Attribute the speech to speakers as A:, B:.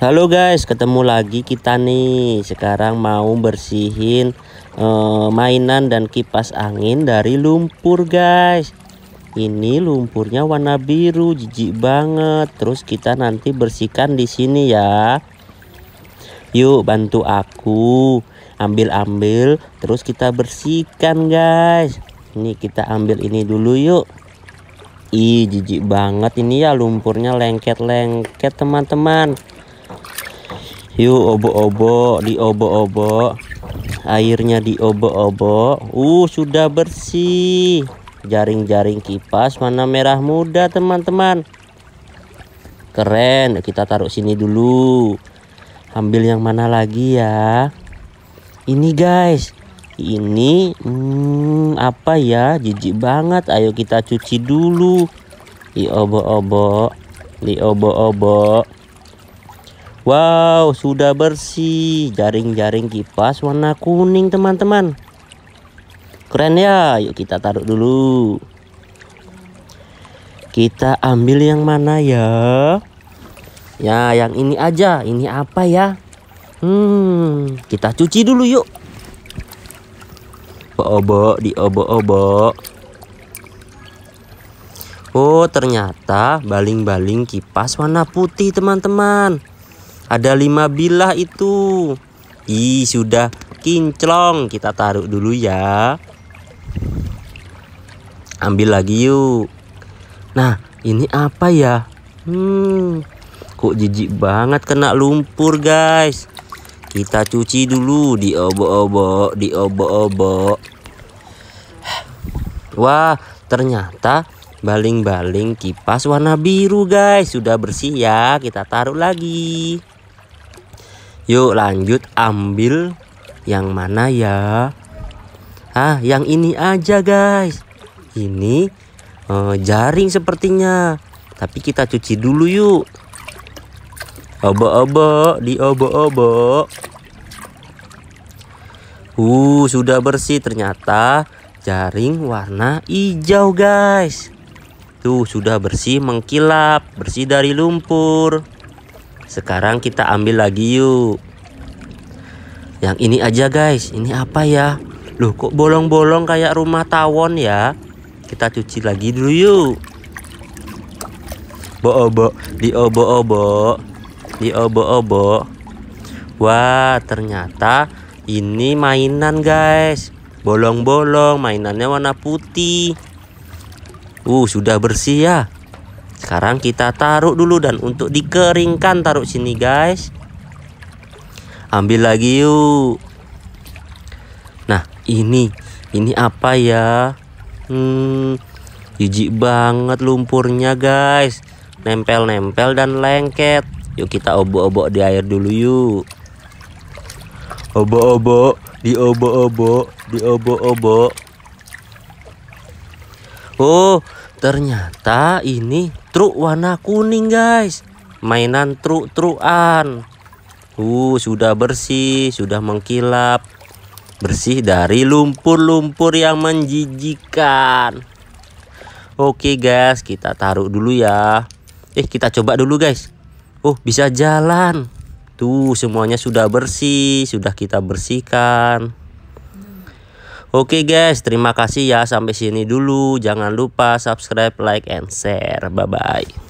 A: Halo guys, ketemu lagi kita nih. Sekarang mau bersihin eh, mainan dan kipas angin dari lumpur, guys. Ini lumpurnya warna biru, jijik banget. Terus kita nanti bersihkan di sini ya. Yuk, bantu aku. Ambil-ambil, terus kita bersihkan, guys. Ini kita ambil ini dulu yuk. Ih, jijik banget ini ya lumpurnya lengket-lengket, teman-teman. Yuk obok-obok, obo obok Airnya obo obok Uh, sudah bersih. Jaring-jaring kipas mana merah muda, teman-teman. Keren, kita taruh sini dulu. Ambil yang mana lagi ya? Ini guys, ini hmm, apa ya jijik banget ayo kita cuci dulu obo-obo obok obok obok Wow sudah bersih jaring-jaring kipas warna kuning teman-teman Keren ya yuk kita taruh dulu Kita ambil yang mana ya Ya yang ini aja ini apa ya Hmm, kita cuci dulu yuk. Obok di obok-obok. Oh, ternyata baling-baling kipas warna putih, teman-teman. Ada lima bilah itu. Ih, sudah kinclong. Kita taruh dulu ya. Ambil lagi yuk. Nah, ini apa ya? Hmm. Kok jijik banget kena lumpur, guys. Kita cuci dulu di obok-obok, di obok-obok. Wah, ternyata baling-baling kipas warna biru guys sudah bersih ya kita taruh lagi Yuk lanjut ambil yang mana ya? Ah, yang ini aja guys. Ini eh, jaring sepertinya. Tapi kita cuci dulu yuk. Obo-obo, di obo-obo. Uh, sudah bersih ternyata jaring warna hijau guys. Tuh, sudah bersih mengkilap, bersih dari lumpur. Sekarang kita ambil lagi yuk. Yang ini aja guys. Ini apa ya? Loh kok bolong-bolong kayak rumah tawon ya? Kita cuci lagi dulu yuk. bo obo obo di obo obo Wah, ternyata ini mainan guys. Bolong-bolong, mainannya warna putih. Uh, sudah bersih ya sekarang kita taruh dulu dan untuk dikeringkan taruh sini guys ambil lagi yuk nah ini ini apa ya hmm jijik banget lumpurnya guys nempel-nempel dan lengket yuk kita obok-obok di air dulu yuk obok-obok di obok obok di obok obok oh ternyata ini truk warna kuning guys mainan truk truan. uh sudah bersih sudah mengkilap bersih dari lumpur-lumpur yang menjijikan oke guys kita taruh dulu ya eh kita coba dulu guys oh bisa jalan tuh semuanya sudah bersih sudah kita bersihkan Oke guys, terima kasih ya sampai sini dulu. Jangan lupa subscribe, like, and share. Bye bye.